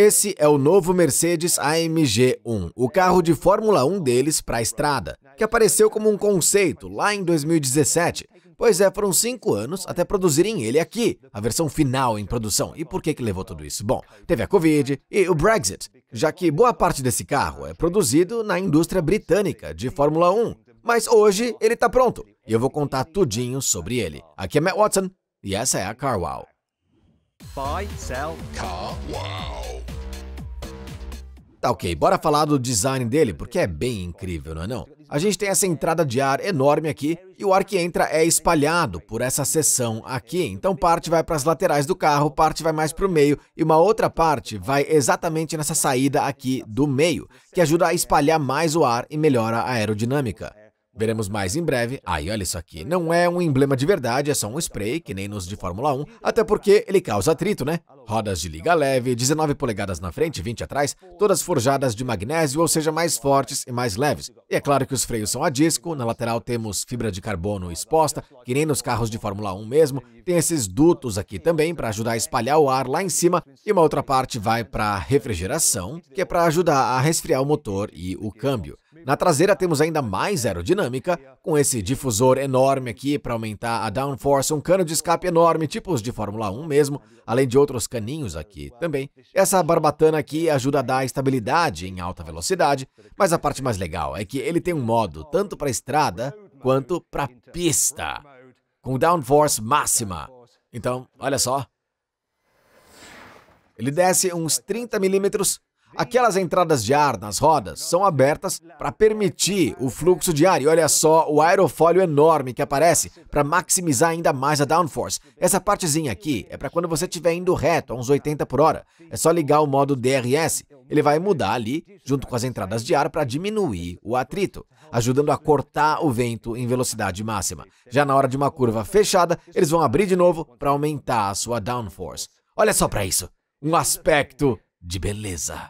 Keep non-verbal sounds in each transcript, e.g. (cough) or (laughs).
Esse é o novo Mercedes AMG 1, o carro de Fórmula 1 deles para a estrada, que apareceu como um conceito lá em 2017. Pois é, foram cinco anos até produzirem ele aqui, a versão final em produção. E por que, que levou tudo isso? Bom, teve a Covid e o Brexit, já que boa parte desse carro é produzido na indústria britânica de Fórmula 1. Mas hoje ele está pronto e eu vou contar tudinho sobre ele. Aqui é Matt Watson e essa é a Car Wow. Buy, sell, Car Wow. Tá ok, bora falar do design dele, porque é bem incrível, não é não? A gente tem essa entrada de ar enorme aqui, e o ar que entra é espalhado por essa seção aqui, então parte vai para as laterais do carro, parte vai mais para o meio, e uma outra parte vai exatamente nessa saída aqui do meio, que ajuda a espalhar mais o ar e melhora a aerodinâmica. Veremos mais em breve. Aí, olha isso aqui. Não é um emblema de verdade, é só um spray, que nem nos de Fórmula 1, até porque ele causa atrito, né? Rodas de liga leve, 19 polegadas na frente, 20 atrás, todas forjadas de magnésio, ou seja, mais fortes e mais leves. E é claro que os freios são a disco, na lateral temos fibra de carbono exposta, que nem nos carros de Fórmula 1 mesmo. Tem esses dutos aqui também para ajudar a espalhar o ar lá em cima, e uma outra parte vai para refrigeração, que é para ajudar a resfriar o motor e o câmbio. Na traseira temos ainda mais aerodinâmica, com esse difusor enorme aqui para aumentar a downforce, um cano de escape enorme, tipos de Fórmula 1 mesmo, além de outros caninhos aqui também. Essa barbatana aqui ajuda a dar estabilidade em alta velocidade, mas a parte mais legal é que ele tem um modo tanto para estrada quanto para pista, com downforce máxima. Então, olha só. Ele desce uns 30 milímetros Aquelas entradas de ar nas rodas são abertas para permitir o fluxo de ar. E olha só o aerofólio enorme que aparece para maximizar ainda mais a downforce. Essa partezinha aqui é para quando você estiver indo reto, a uns 80 por hora. É só ligar o modo DRS. Ele vai mudar ali, junto com as entradas de ar, para diminuir o atrito, ajudando a cortar o vento em velocidade máxima. Já na hora de uma curva fechada, eles vão abrir de novo para aumentar a sua downforce. Olha só para isso. Um aspecto de beleza.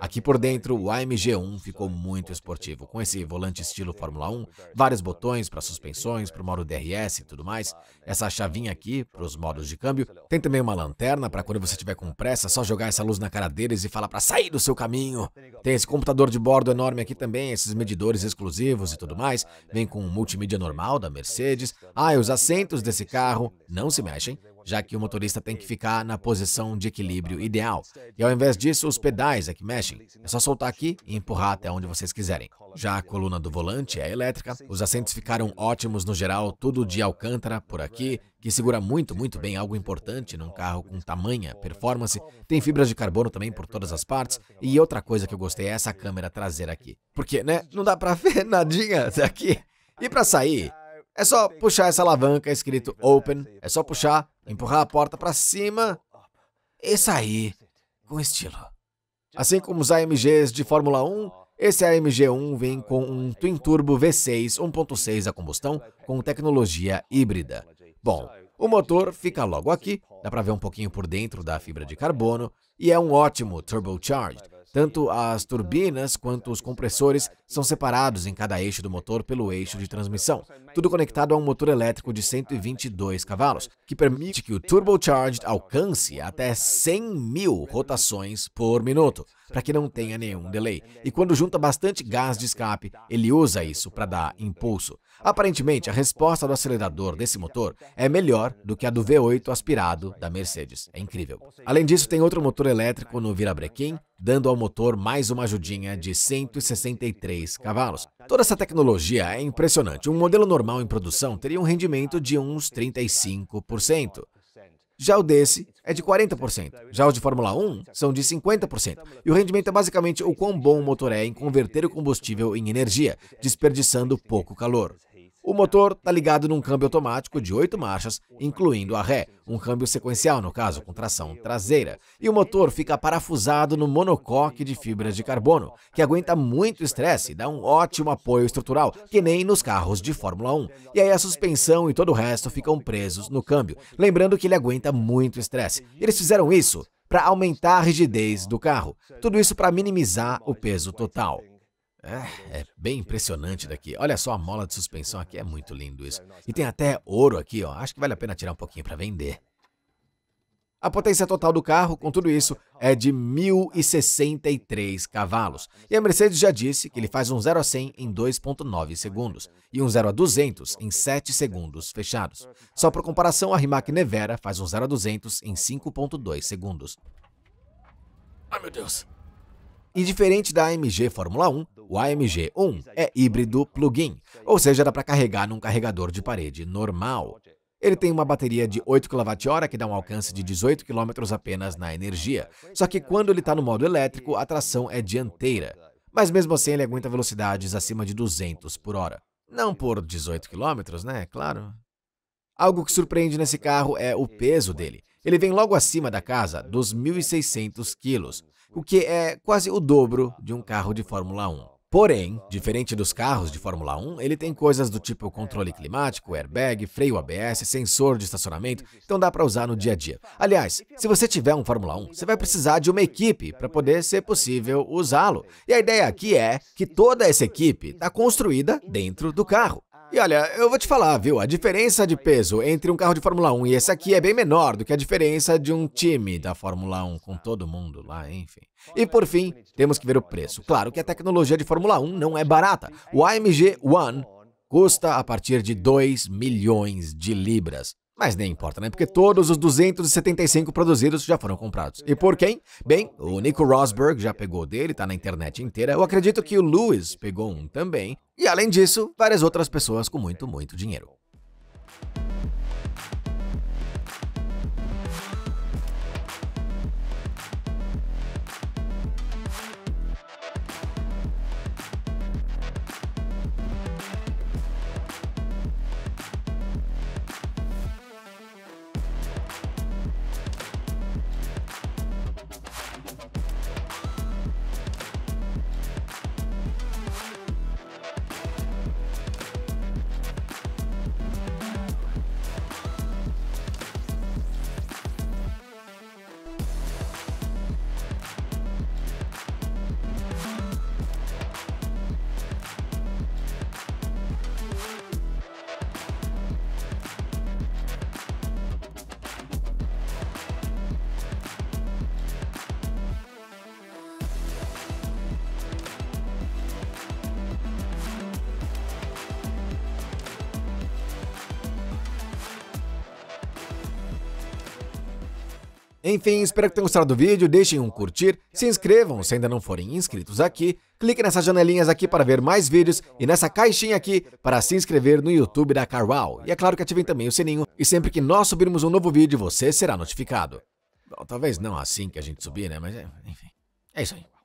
Aqui por dentro, o AMG1 ficou muito esportivo, com esse volante estilo Fórmula 1, vários botões para suspensões, para o modo DRS e tudo mais. Essa chavinha aqui para os modos de câmbio. Tem também uma lanterna para quando você tiver com pressa, só jogar essa luz na cara deles e falar para sair do seu caminho. Tem esse computador de bordo enorme aqui também, esses medidores exclusivos e tudo mais. Vem com multimídia normal da Mercedes. Ah, e os assentos desse carro não se mexem já que o motorista tem que ficar na posição de equilíbrio ideal. E ao invés disso, os pedais é que mexem. É só soltar aqui e empurrar até onde vocês quiserem. Já a coluna do volante é elétrica, os assentos ficaram ótimos no geral, tudo de alcântara por aqui, que segura muito, muito bem algo importante num carro com tamanha performance. Tem fibras de carbono também por todas as partes. E outra coisa que eu gostei é essa câmera traseira aqui. Porque, né, não dá pra (laughs) ver nadinha daqui. E para sair, é só puxar essa alavanca é escrito Open, assim, é só puxar, empurrar a porta para cima e sair assim. com estilo. Assim como os AMGs de Fórmula 1, esse AMG1 vem é com um Twin Turbo V6 1.6 a combustão com tecnologia híbrida. Bom, o motor fica logo aqui, dá para ver um pouquinho por dentro da fibra de carbono e é um ótimo turbocharged tanto as turbinas quanto os compressores são separados em cada eixo do motor pelo eixo de transmissão, tudo conectado a um motor elétrico de 122 cavalos, que permite que o turbocharged alcance até 100 mil rotações por minuto, para que não tenha nenhum delay. E quando junta bastante gás de escape, ele usa isso para dar impulso. Aparentemente, a resposta do acelerador desse motor é melhor do que a do V8 aspirado da Mercedes. É incrível. Além disso, tem outro motor elétrico no virabrequim, dando ao motor mais uma ajudinha de 163 cavalos. Toda essa tecnologia é impressionante. Um modelo normal em produção teria um rendimento de uns 35%. Já o desse é de 40%. Já os de Fórmula 1 são de 50%. E o rendimento é basicamente o quão bom o motor é em converter o combustível em energia, desperdiçando pouco calor. O motor está ligado num câmbio automático de oito marchas, incluindo a ré, um câmbio sequencial, no caso, com tração traseira. E o motor fica parafusado no monocoque de fibras de carbono, que aguenta muito estresse e dá um ótimo apoio estrutural, que nem nos carros de Fórmula 1. E aí a suspensão e todo o resto ficam presos no câmbio. Lembrando que ele aguenta muito estresse. Eles fizeram isso para aumentar a rigidez do carro. Tudo isso para minimizar o peso total. Ah, é, é bem impressionante daqui. Olha só a mola de suspensão aqui, é muito lindo isso. E tem até ouro aqui, ó. Acho que vale a pena tirar um pouquinho para vender. A potência total do carro, com tudo isso, é de 1.063 cavalos. E a Mercedes já disse que ele faz um 0 a 100 em 2.9 segundos e um 0 a 200 em 7 segundos fechados. Só por comparação, a Rimac Nevera faz um 0 a 200 em 5.2 segundos. Ai meu Deus, e diferente da AMG Fórmula 1, o AMG 1 é híbrido plug-in, ou seja, dá para carregar num carregador de parede normal. Ele tem uma bateria de 8 kWh que dá um alcance de 18 km apenas na energia, só que quando ele está no modo elétrico, a tração é dianteira. Mas mesmo assim ele aguenta velocidades acima de 200 por hora. Não por 18 km, né? Claro. Algo que surpreende nesse carro é o peso dele. Ele vem logo acima da casa dos 1.600 quilos o que é quase o dobro de um carro de Fórmula 1. Porém, diferente dos carros de Fórmula 1, ele tem coisas do tipo controle climático, airbag, freio ABS, sensor de estacionamento, então dá para usar no dia a dia. Aliás, se você tiver um Fórmula 1, você vai precisar de uma equipe para poder ser possível usá-lo. E a ideia aqui é que toda essa equipe está construída dentro do carro. E olha, eu vou te falar, viu? A diferença de peso entre um carro de Fórmula 1 e esse aqui é bem menor do que a diferença de um time da Fórmula 1 com todo mundo lá, enfim. E por fim, temos que ver o preço. Claro que a tecnologia de Fórmula 1 não é barata. O AMG One custa a partir de 2 milhões de libras. Mas nem importa, né? Porque todos os 275 produzidos já foram comprados. E por quem? Bem, o Nico Rosberg já pegou dele, tá na internet inteira. Eu acredito que o Lewis pegou um também. E além disso, várias outras pessoas com muito, muito dinheiro. Enfim, espero que tenham gostado do vídeo, deixem um curtir, se inscrevam se ainda não forem inscritos aqui, clique nessas janelinhas aqui para ver mais vídeos e nessa caixinha aqui para se inscrever no YouTube da Carwow. E é claro que ativem também o sininho e sempre que nós subirmos um novo vídeo, você será notificado. Bom, talvez não assim que a gente subir, né? Mas é, enfim, é isso aí.